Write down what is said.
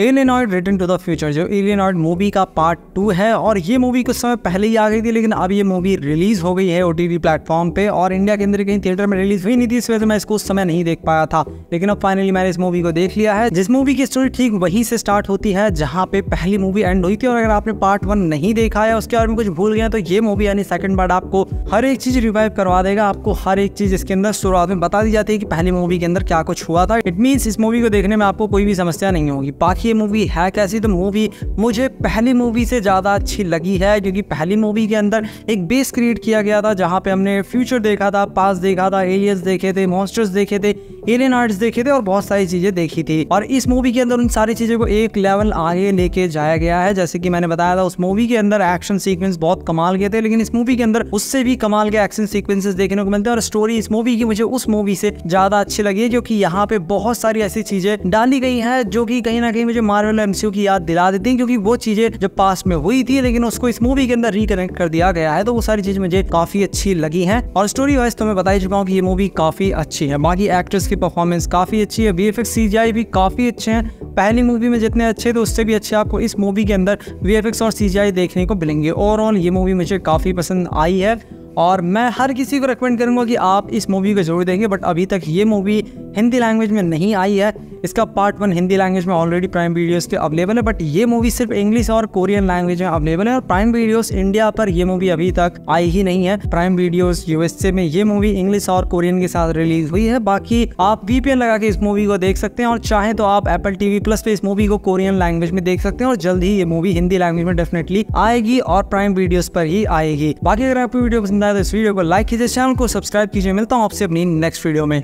एलियनॉइड return to the future जो Alienoid movie का part two है और ये मूवी कुछ समय पहले ही आ गई थी लेकिन अब ये मूवी रिलीज़ हो गई है ओ टी प्लेटफॉर्म पे और इंडिया के अंदर कहीं थिएटर में रिलीज़ हुई नहीं थी इस वजह से मैं इसको उस समय नहीं देख पाया था लेकिन अब फाइनली मैंने इस मूवी को देख लिया है जिस मूवी की स्टोरी ठीक वहीं से स्टार्ट होती है जहाँ पे पहली मूवी एंड हुई थी और अगर आपने पार्ट वन नहीं देखा है उसके बारे में कुछ भूल गए तो ये मूवी यानी सेकंड पार्ट आपको हर एक चीज़ रिवाइव करवा देगा आपको हर एक चीज़ इसके अंदर शुरुआत में बता दी जाती है कि पहली मूवी के अंदर क्या कुछ हुआ था इट मीन्स इस मूवी को देखने में आपको कोई भी समस्या नहीं होगी बाकी ये मूवी है कैसी तो मूवी मुझे पहली मूवी से ज़्यादा अच्छी लगी है क्योंकि पहली मूवी के अंदर एक बेस क्रिएट किया गया था जहाँ पे हमने फ्यूचर देखा था पास देखा था एलियंस देखे थे मॉन्स्टर्स देखे थे एलियन आर्ट्स देखे थे और बहुत सारी चीज़ें देखी थी और इस मूवी के अंदर उन सारी चीज़ों को एक लेवल आगे लेके जाया गया है जैसे कि मैंने बताया था उस मूवी के अंदर एक्शन सीक्वेंस बहुत कमाल के थे लेकिन इस मूवी के अंदर उससे भी कमाल के एक्शन सीक्वेंसेस देखने को मिलते हैं और स्टोरी इस मूवी की मुझे उस मूवी से ज़्यादा अच्छी लगी है क्योंकि यहाँ पे बहुत सारी ऐसी चीज़ें डाली गई हैं जो कि कहीं ना कहीं मुझे मार्वल एमसीयू की याद दिला देती है क्योंकि वो चीज़ें जो पास में हुई थी लेकिन उसको इस मूवी के अंदर रिकनेक्ट कर दिया गया है तो वो सारी चीज़ मुझे काफ़ी अच्छी लगी है और स्टोरी वाइज तो मैं बता ही चुका हूँ कि ये मूवी काफ़ी अच्छी है बाकी एक्ट्रेस की परफॉर्मेंस काफ़ी अच्छी है वी एफ भी काफ़ी अच्छे हैं पहली मूवी में जितने अच्छे थे उससे भी अच्छे आपको इस मूवी के अंदर वी और सी देखने को मिलेंगे ओवरऑल ये मूवी मुझे काफ़ी पसंद आई है और मैं हर किसी को रिकमेंड करूंगा कि आप इस मूवी को ज़रूर देखें बट अभी तक ये मूवी हिंदी लैंग्वेज में नहीं आई है इसका पार्ट वन हिंदी लैंग्वेज में ऑलरेडी प्राइम वीडियोस पे अवेलेबल है बट ये मूवी सिर्फ इंग्लिश और कोरियन लैंग्वेज में अवेलेबल है और प्राइम वीडियोस इंडिया पर ये मूवी अभी तक आई ही नहीं है प्राइम वीडियोस यूएसए में ये मूवी इंग्लिश और कोरियन के साथ रिलीज हुई है बाकी आप वीपीएन लगा के इस मूवी को देख सकते हैं और चाहे तो आप एप्पल टीवी प्लस पे इस मूवी को कोरियन लैंग्वेज में देख सकते हैं और जल्द ही ये मूवी हिंदी लैंग्वेज में डेफिनेटली आएगी और प्राइम वीडियोज पर ही आएगी बाकी अगर आपको वीडियो पसंद पसंद आया तो इस वीडियो को लाइक कीजिए चैनल को सब्सक्राइब कीजिए मिलता हूँ आपसे अपनी नेक्स्ट वीडियो में